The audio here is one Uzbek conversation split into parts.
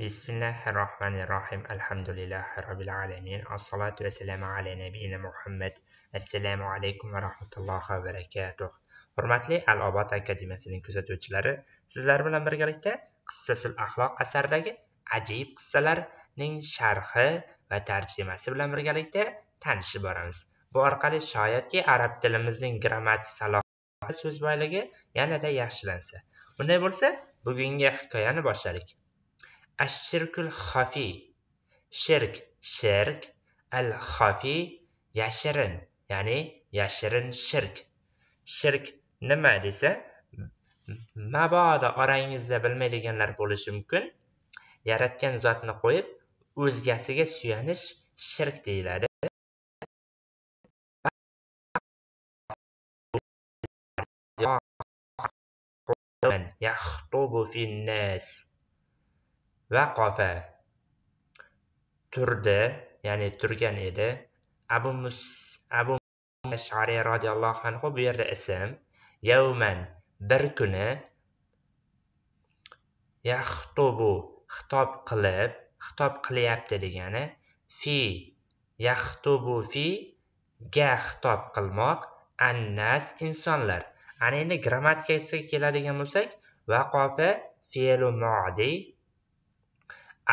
Bismillahirrohmanirrohim. Alhamdulillahi Rabbil alamin. Assalatu vassalamu ala nabiyina Muhammad. Assalomu alaykum va rahmatullohi va barakatuh. Hurmatli Al-Obod akademiyasining kuzatuvchilari, sizlar bilan birgalikda Qissasul axloq asaridagi ajoyib qissalarning sharhi va tarjimasi bilan birgalikda tanishib boramiz. Bu orqali shoyatki arab tilimizning grammatik salohiyati so'z boyligi yanada yaxshilansa. Bunday bo'lsa, bugungi hikoyani boshladik. ashirkul xafi shirk shirk al xafi yashirin ya'ni yashirin shirk shirk nima desa mabodo orangizda bilmaydiganlar bo'lishi mumkin yaratgan zotni qo'yib o'zgasiga suyanish shirk deyiladi yaxtubu finnas vaqofa turdi ya'ni turgan edi abu mus abu ashariy roziyallohu anhu bu yerda ism yavman bir kuni yaxtubu xitob qilib xitob qilyapti degani fi yaxtubu fi ga xitob qilmoq annas insonlar ana endi grammatikasiga keladigan bo'lsak vaqofa fe'lu modiy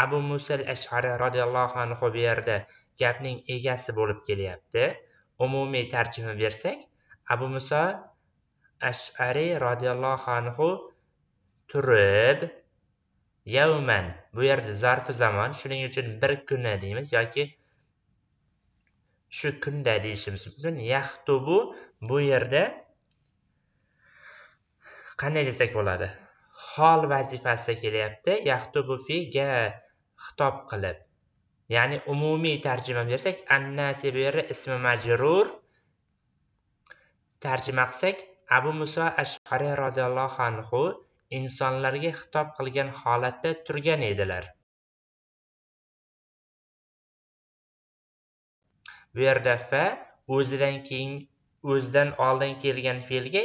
abu musal ashari roziyallohu anhu bu yerda gapning egasi bo'lib kelyapti umumiy tarjima bersak abu muso ashariy roziyallohu anhu turib yavman bu yerda zarfi zamon shuning uchun bir kuni deymiz yoki shu kunda deyishimiz mumkin yaxtubu bu yerda qanday desak bo'ladi hol vazifasida kelyapti yaxtubu figa xitob qilib ya'ni umumiy tarjima bersak annasi bu yerda ismi majrur tarjima qilsak abu muso ashhariy roziyallohu anhu insonlarga xitob qilgan holatda turgan edilar bu yerda fa o'zidan keyin o'zidan oldin kelgan fe'lga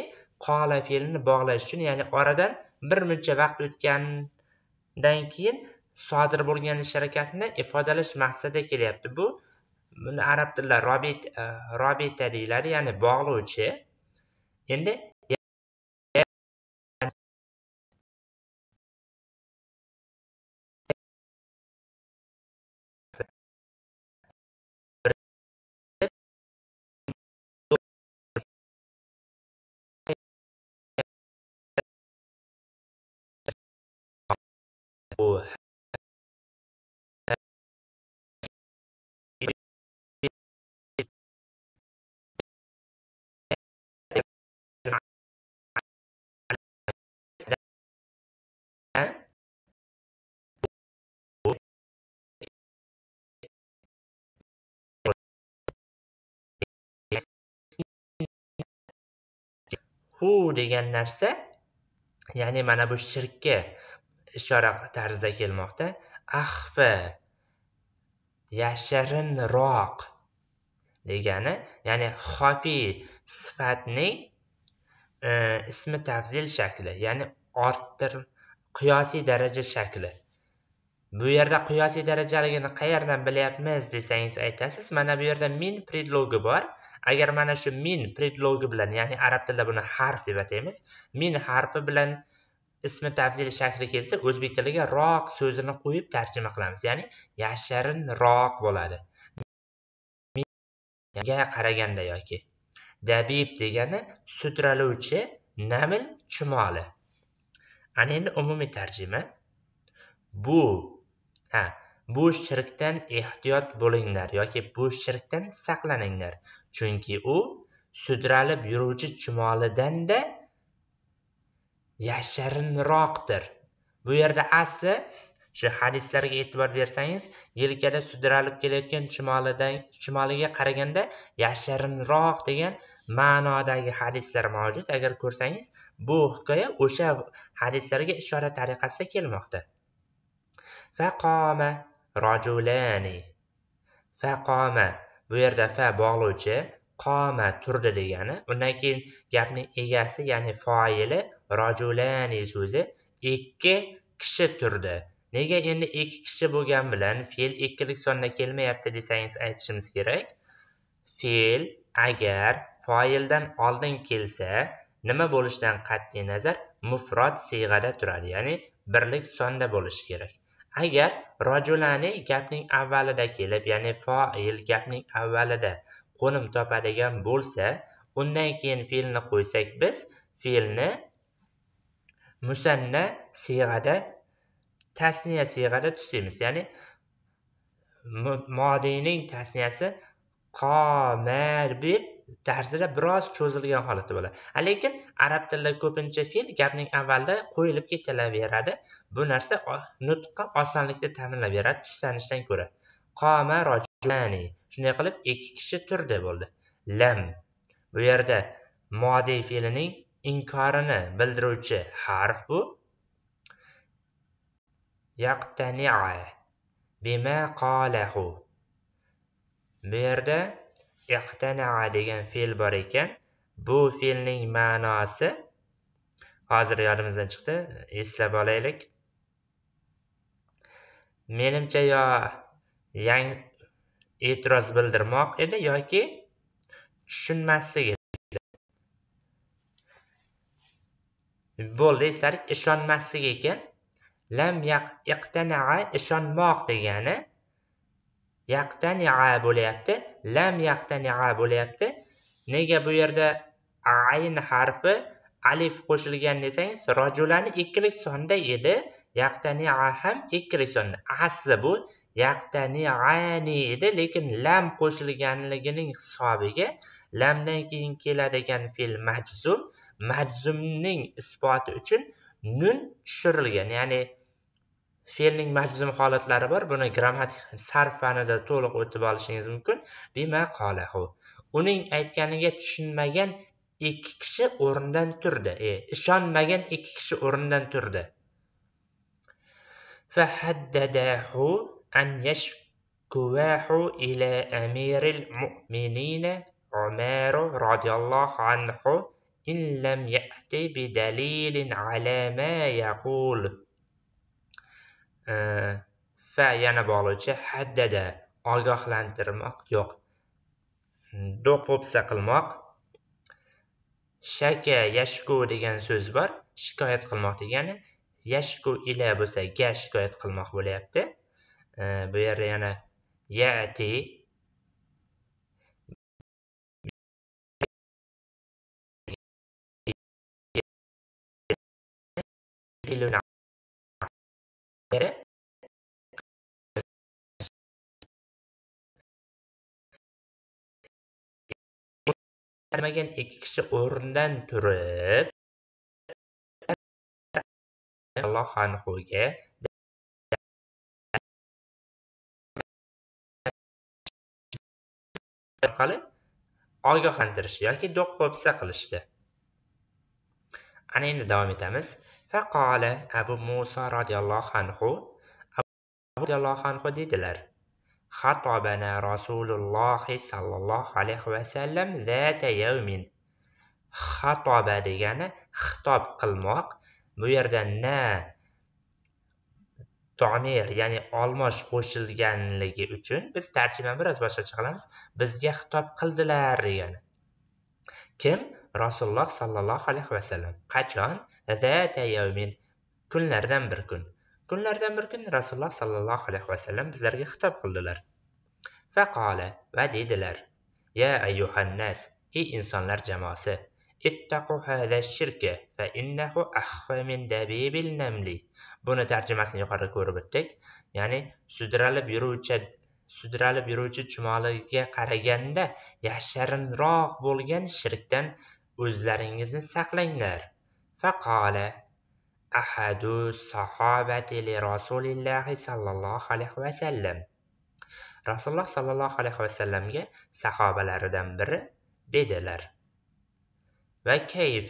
qola fe'lini bog'lash uchun ya'ni oradan bir muncha vaqt o'tgandan keyin sodir bo'lgan harakatni ifodalash maqsadida kelyapti bu buni arab tilida robita deyiladi ya'ni bog'lovchi endi bu hu degan narsa ya'ni mana bu shirkka ishora tarzida kelmoqda ahfi yashirinroq degani ya'ni xofiy sifatning e, ismi tafzil shakli ya'ni orttir qiyosiy daraja shakli bu yerda qiyosiy darajaligini qayerdan bilyapmiz desangiz aytasiz mana bu yerda min predlogi bor agar mana shu min predlogi bilan ya'ni arab tilida buni harf deb ataymiz min harfi bilan ismi tafsili shakli kelsa o'zbek tiliga roq so'zini qo'yib tarjima qilamiz ya'ni yashirinroq bo'ladi qaraganda yoki dabib degani sudraluvchi naml chumoli ana endi umumiy tarjima bu ha bu shirkdan ehtiyot bo'linglar yoki bu shirkdan saqlaninglar chunki u sudralib yuruvchi chumolidan da yashirinroqdir bu yerda asli shu hadislarga e'tibor bersangiz yelkada sudralib kelayotgan chumolidan chumoliga qaraganda yashirinroq degan ma'nodagi hadislar mavjud agar ko'rsangiz bu hikoya o'sha hadislarga ishora tariqasida kelmoqda faqoma rojulani faqoma bu yerda fa bog'lovchi qoma turdi degani undan keyin gapning egasi ya'ni foili rajulani so'zi ikki kishi turdi nega endi ikki kishi bo'lgan bilan fe'l ikkilik sonda kelmayapti desangiz aytishimiz kerak fe'l agar foildan oldin kelsa nima bo'lishidan qat'iy nazar mufrod siyg'ada turadi ya'ni birlik sonda bo'lishi kerak agar rojulani gapning avvalida kelib ya'ni foil gapning avvalida qo'nim topadigan bo'lsa undan keyin fe'lni qo'ysak biz fe'lni musanna siyg'ada tasniya siyg'ada tuzaymiz ya'ni modiyning tasniyasi qomar deb tarzida biroz cho'zilgan holatda bo'ladi lekin arab tilida ko'pincha fe'l gapning avvalida qo'yilib ketilaveradi bu narsa nutqqa osonlikda ta'minlaveradi tuztanishdan ko'ra qoma rojulani shunday qilib ikki kishi turdi bo'ldi lam bu yerda modiy fe'lining inkorini bildiruvchi harf bu yaqtania bima qolahu bu yerda yaqtania degan fe'l bor ekan bu fe'lning ma'nosi hozir yodimizdan chiqdi eslab olaylik menimcha yo yang e'tiroz bildirmoq edi yoki tushunmaslik edi bo'ldi esalik ishonmaslik ekan lam yaqtanaa ishonmoq degani yaqtanaa bo'lyapti lam yaqtanaa bo'lyapti nega bu yerda ayn harfi alif qo'shilgan desangiz rojulani ikkilik sonda edi yaqtanaa ham ikkilik sonda asli bu yaqtaniani edi lekin lam qo'shilganligining hisobiga lamdan keyin keladigan fe'l majzum majzumning isboti uchun nun tushirilgan ya'ni fe'lning majzum holatlari bor buni grammatik sarf fanida to'liq o'tib olishingiz mumkin bima qolahu uning aytganiga tushunmagan ikki kishi o'rnidan turdi e, ishonmagan ikki kishi o'rnidan turdi fahaddahu أن يشكواه إلى أمير المؤمنين عمر رضي الله عنه إن لم يأتي بدليل على ما يقول آه فيانا بولوچی haddada ogohlantirmoq yo'q do'qib saqilmoq shaka yashku degan so'z bor shikoyat qilmoq degani yashku ila bo'lsa ga shikoyat qilmoq bo'lyapti bu yerda yana yati qilmagan ikki kishi o'rnidan turib alloh anhuga orqali ogohlantirish yoki do'q-po'pisa qilishdi ana endi davom etamiz faqola abu muso roziyallohu anhu roziyallohu anhu dedilar xatobana rasulullohi sollallohu alayhi vasallam zata yavmin xatoba degani xitob qilmoq bu yerda na tomir ya'ni olmosh qo'shilganligi uchun biz tarjimani biroz boshqacha qilamiz bizga xitob qildilar degani kim rasululloh sollallohu alayhi vasallam qachon zata yavmin kunlardan bir kun kunlardan bir kun rasululloh sollallohu alayhi vasallam bizlarga xitob qildilar faqola va dedilar ya ayyuhannas ey insonlar jamoasi ittaqu hada shirka fa innahu akhfa min dabibil namli buni tarjimasini yuqorida ko'rib o'tdik ya'ni sudralib yuruvchi sudralib yuruvchi chumoliga qaraganda yashirinroq bo'lgan shirkdan o'zlaringizni saqlanglar faqola ahadu sahobati li rasulillahi sallallohu alayhi vasallam rasululloh sollallohu alayhi vasallamga sahobalaridan biri dedilar وكيف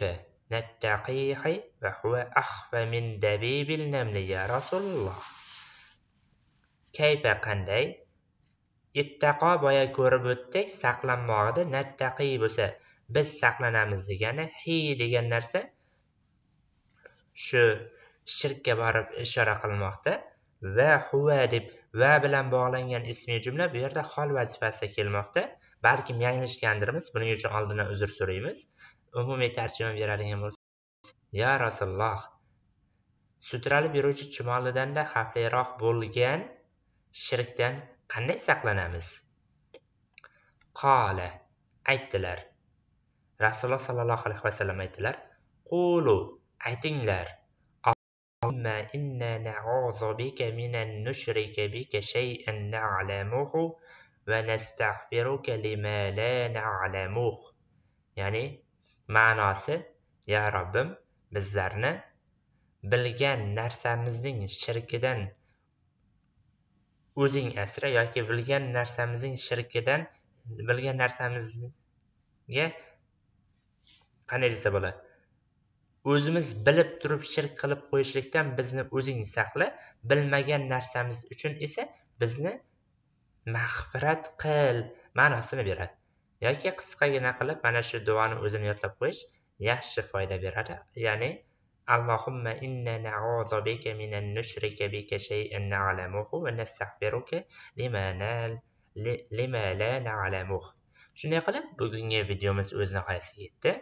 للدقيق وهو أخفى من دبيب النمل يا رسول الله kayfa qanday ittaqo boya ko'rib o'tdik saqlanmog'ida nattaqiy bo'lsa biz saqlanamiz degani hi degan narsa shu shirkka borib ishora qilmoqda va huva deb va bilan bog'langan ismi jumla bu yerda hol vazifasida kelmoqda balkim yanglishgandirmiz buning uchun oldindan uzr so'raymiz umumiy tarjima beradigan bo'lsak ya rasululloh sudralib yuruvchi chumolidan-da xavfliroq bo'lgan shirkdan qanday saqlanamiz qola aytdilar rasululloh sollallohu alayhi vasallam aytdilar qulu aytinglar Ama inna na'udzu bika minan nushrika bika shay'an na'lamuhu va nastaghfiruka lima la na'lamuh ya'ni ma'nosi yo robbim bizlarni bilgan narsamizning shirkidan o'zing asra yoki bilgan narsamizning shirkidan bilgan narsamizga qanday desa bo'ladi o'zimiz bilib turib shirk qilib qo'yishlikdan bizni o'zing saqla bilmagan narsamiz uchun esa bizni mag'firat qil ma'nosini beradi yoki qisqagina qilib mana shu duoni o'zini yodlab qo'yish yaxshi foyda beradi ya'ni allohumma inna naozobika minan nushrika bika shay'an na'lamuhu va nastag'firuka lima lima la na'lamuh shunday qilib bugungi videomiz o'z nihoyasiga yetdi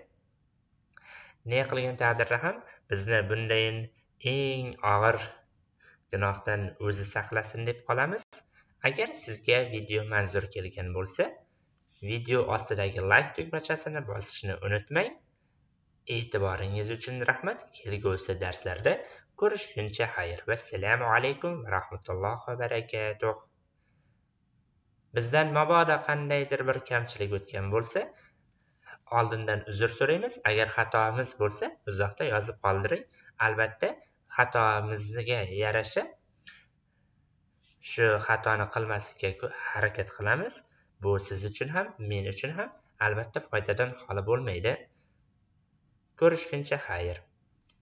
ne qilgan taqdirda ham bizni bundayin eng og'ir gunohdan o'zi saqlasin deb qolamiz agar sizga video manzur kelgan bo'lsa video ostidagi like tugmachasini bosishni unutmang e'tiboringiz uchun rahmat kelgusi darslarda ko'rishguncha xayr vassalomu alaykum va rahmatullohi va barakatuh bizdan mabodo qandaydir bir kamchilik o'tgan bo'lsa oldindan uzr so'raymiz agar xatomiz bo'lsa uzoqda yozib qoldiring albatta xatomizga yarasha shu xatoni qilmaslikka harakat qilamiz bu siz uchun ham men uchun ham albatta foydadan xoli bo'lmaydi ko'rishguncha xayr